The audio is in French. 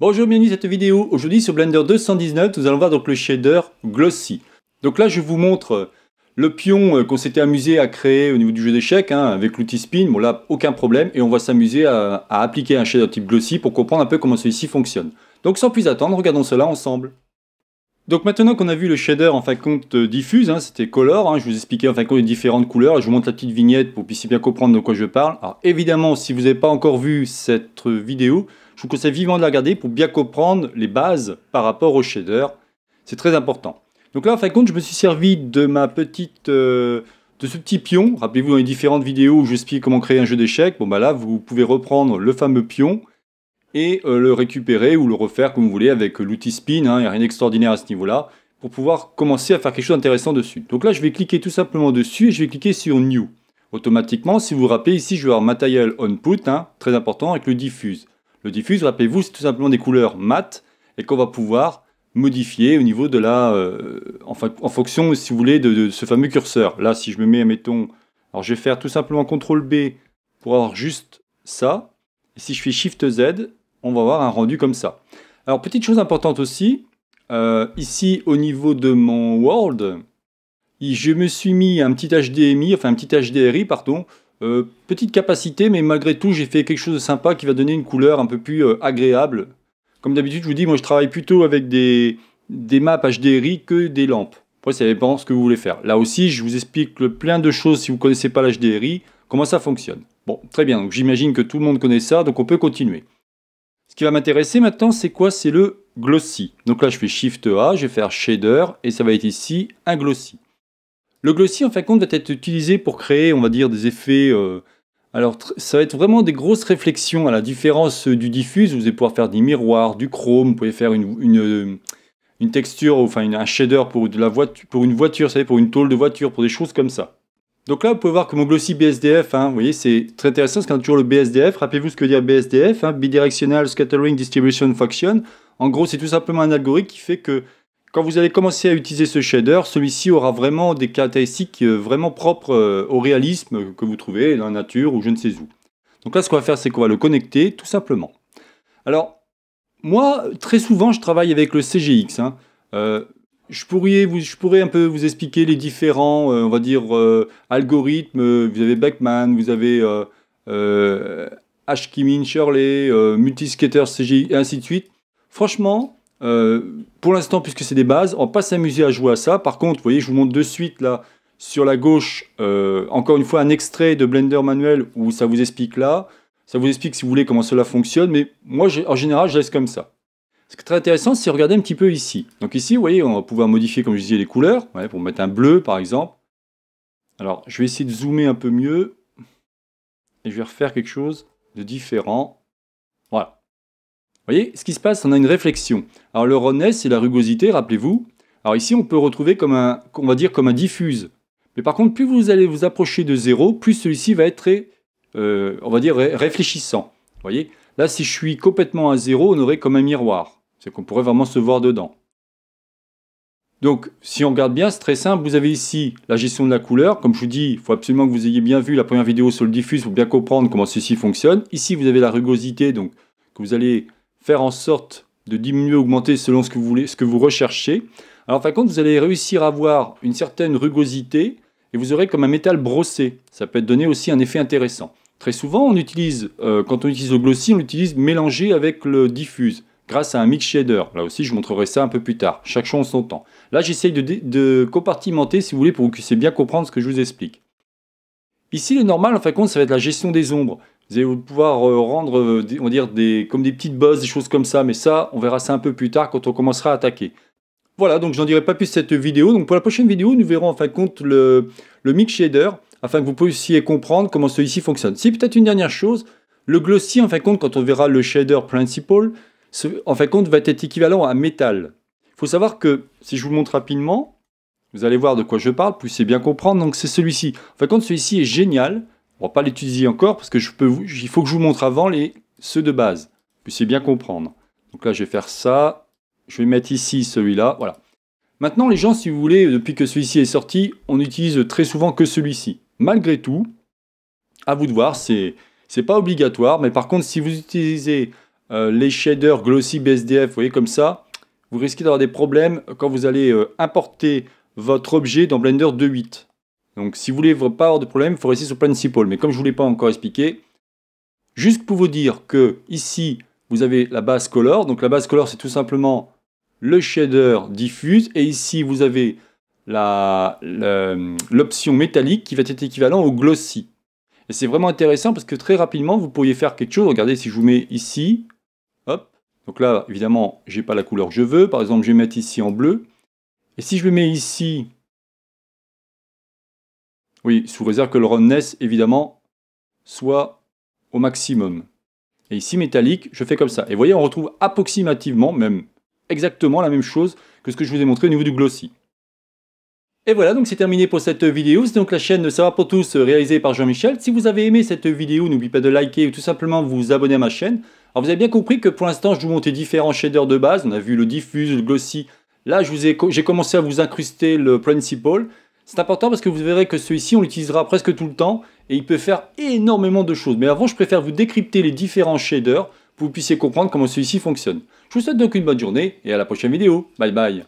Bonjour, bienvenue dans cette vidéo. Aujourd'hui sur Blender 219, nous allons voir donc le shader Glossy. Donc là, je vous montre euh, le pion euh, qu'on s'était amusé à créer au niveau du jeu d'échecs hein, avec l'outil spin. Bon là, aucun problème et on va s'amuser à, à appliquer un shader type Glossy pour comprendre un peu comment celui-ci fonctionne. Donc sans plus attendre, regardons cela ensemble. Donc maintenant qu'on a vu le shader en fin de compte euh, diffuse, hein, c'était color, hein, je vous expliquais en fin compte les différentes couleurs, je vous montre la petite vignette pour que vous puissiez bien comprendre de quoi je parle. Alors évidemment, si vous n'avez pas encore vu cette euh, vidéo, je vous conseille vivement de la regarder pour bien comprendre les bases par rapport au shader, c'est très important. Donc là en fin de compte, je me suis servi de ma petite... Euh, de ce petit pion, rappelez-vous dans les différentes vidéos où j'explique comment créer un jeu d'échecs, bon bah là vous pouvez reprendre le fameux pion et euh, le récupérer ou le refaire comme vous voulez avec l'outil spin, hein, il n'y a rien d'extraordinaire à ce niveau-là, pour pouvoir commencer à faire quelque chose d'intéressant dessus. Donc là, je vais cliquer tout simplement dessus et je vais cliquer sur New. Automatiquement, si vous vous rappelez, ici, je vais avoir Material Output, hein, très important, avec le diffuse. Le diffuse, rappelez-vous, c'est tout simplement des couleurs mates et qu'on va pouvoir modifier au niveau de la... Euh, en, fonction, si vous voulez, de, ce fameux curseur. Là, si je me mets, mettons... Alors, je vais faire tout simplement CTRL-B pour avoir juste ça. Et si je fais SHIFT-Z, on va avoir un rendu comme ça. Alors, petite chose importante aussi, euh, ici au niveau de mon world, je me suis mis un petit HDMI, enfin un petit HDRI, pardon, euh, petite capacité, mais malgré tout, j'ai fait quelque chose de sympa qui va donner une couleur un peu plus euh, agréable. Comme d'habitude, je vous dis, moi je travaille plutôt avec des, maps HDRI que des lampes. Après, ça dépend ce que vous voulez faire. Là aussi, je vous explique plein de choses si vous ne connaissez pas l'HDRI, comment ça fonctionne. Bon, très bien, donc j'imagine que tout le monde connaît ça, donc on peut continuer qui va m'intéresser maintenant, c'est quoi C'est le glossy. Donc là, je fais Shift A, je vais faire Shader, et ça va être ici un glossy. Le glossy, en fin de compte, va être utilisé pour créer, on va dire, des effets... Euh, alors, ça va être vraiment des grosses réflexions à la différence du diffuse. Vous allez pouvoir faire des miroirs, du chrome, vous pouvez faire une, texture, enfin un shader pour, de la voiture, pour une voiture, vous savez, pour une tôle de voiture, pour des choses comme ça. Donc là, vous pouvez voir que mon glossy BSDF, hein, vous voyez, c'est très intéressant, a toujours le BSDF. Rappelez-vous ce que veut dire BSDF, hein, Bidirectional Scattering Distribution Function. En gros, c'est tout simplement un algorithme qui fait que quand vous allez commencer à utiliser ce shader, celui-ci aura vraiment des caractéristiques euh, vraiment propres euh, au réalisme que vous trouvez dans la nature ou je ne sais où. Donc là, ce qu'on va faire, c'est qu'on va le connecter tout simplement. Alors, moi, très souvent, je travaille avec le CGX. Hein. Euh, je pourrais, vous, je pourrais un peu vous expliquer les différents, euh, on va dire, euh, algorithmes. Vous avez Backman, vous avez euh, Ashkimin euh, Shirley, Multiskater, CGI, et ainsi de suite. Franchement, pour l'instant, puisque c'est des bases, on va pas s'amuser à jouer à ça. Par contre, vous voyez, je vous montre de suite là, sur la gauche, encore une fois, un extrait de Blender manuel où ça vous explique là. Ça vous explique, si vous voulez, comment cela fonctionne. Mais moi, en général, je laisse comme ça. Ce qui est très intéressant, c'est de regarder un petit peu ici. Donc ici, vous voyez, on va pouvoir modifier, comme je disais, les couleurs, pour mettre un bleu, par exemple. Alors, je vais essayer de zoomer un peu mieux. Et je vais refaire quelque chose de différent. Voilà. Vous voyez, ce qui se passe, on a une réflexion. Alors, le Roness c'est la rugosité, rappelez-vous. Alors ici, on peut retrouver comme un, on va dire, comme un diffuse. Mais par contre, plus vous allez vous approcher de zéro, plus celui-ci va être euh, on va dire, réfléchissant. Vous voyez Là, si je suis complètement à zéro, on aurait comme un miroir qu'on pourrait vraiment se voir dedans. Donc, si on regarde bien, c'est très simple. Vous avez ici la gestion de la couleur. Comme je vous dis, il faut absolument que vous ayez bien vu la première vidéo sur le diffuse pour bien comprendre comment ceci fonctionne. Ici, vous avez la rugosité, donc que vous allez faire en sorte de diminuer, ou augmenter selon ce que vous voulez, ce que vous recherchez. Alors, par contre, vous allez réussir à avoir une certaine rugosité et vous aurez comme un métal brossé. Ça peut être aussi un effet intéressant. Très souvent, on utilise, euh, quand on utilise le glossy, on l'utilise mélangé avec le diffuse grâce à un mix shader. Là aussi, je montrerai ça un peu plus tard, chaque chose en son temps. Là, j'essaye de, compartimenter, si vous voulez, pour que vous puissiez bien comprendre ce que je vous explique. Ici, le normal en fin de compte, ça va être la gestion des ombres. Vous allez pouvoir euh, rendre, euh, on va dire, comme des petites bosses, des choses comme ça, mais ça, on verra ça un peu plus tard quand on commencera à attaquer. Voilà, donc je n'en dirai pas plus cette vidéo. Donc pour la prochaine vidéo, nous verrons en fin de compte le, le mix shader, afin que vous puissiez comprendre comment celui-ci fonctionne. Si peut-être une dernière chose, le glossy, en fin de compte, quand on verra le shader principal, en fin de compte, va être équivalent à métal. Il faut savoir que, si je vous le montre rapidement, vous allez voir de quoi je parle, puis c'est bien comprendre, donc c'est celui-ci. En fin de compte, celui-ci est génial. On ne va pas l'utiliser encore, parce que je peux il faut que je vous montre avant les, ceux de base, puissiez bien comprendre. Donc là, je vais faire ça. Je vais mettre ici celui-là. Voilà. Maintenant, les gens, si vous voulez, depuis que celui-ci est sorti, on n'utilise très souvent que celui-ci. Malgré tout, à vous de voir, c'est, c'est pas obligatoire. Mais par contre, si vous utilisez euh, les shaders glossy BSDF, vous voyez comme ça, vous risquez d'avoir des problèmes quand vous allez euh, importer votre objet dans Blender 2.8. Donc si vous voulez pas avoir de problème, il faut rester sur Principle. Mais comme je ne vous l'ai pas encore expliqué, juste pour vous dire que ici, vous avez la base color. Donc la base color, c'est tout simplement le shader diffuse. Et ici, vous avez l'option métallique qui va être équivalent au glossy. Et c'est vraiment intéressant parce que très rapidement, vous pourriez faire quelque chose. Regardez, si je vous mets ici, donc là, évidemment, je n'ai pas la couleur que je veux. Par exemple, je vais mettre ici en bleu. Et si je le mets ici, oui, sous réserve que le roundness, évidemment, soit au maximum. Et ici, métallique, je fais comme ça. Et vous voyez, on retrouve approximativement, même exactement la même chose que ce que je vous ai montré au niveau du glossy. Et voilà, donc c'est terminé pour cette vidéo. C'est donc la chaîne Savoir pour tous réalisée par Jean-Michel. Si vous avez aimé cette vidéo, n'oubliez pas de liker ou tout simplement vous abonner à ma chaîne vous avez bien compris que pour l'instant, je vous montais différents shaders de base. On a vu le diffuse, le glossy. Là, j'ai commencé à vous incruster le principal. C'est important parce que vous verrez que celui-ci, on l'utilisera presque tout le temps et il peut faire énormément de choses. Mais avant, je préfère vous décrypter les différents shaders pour que vous puissiez comprendre comment celui-ci fonctionne. Je vous souhaite donc une bonne journée et à la prochaine vidéo. Bye bye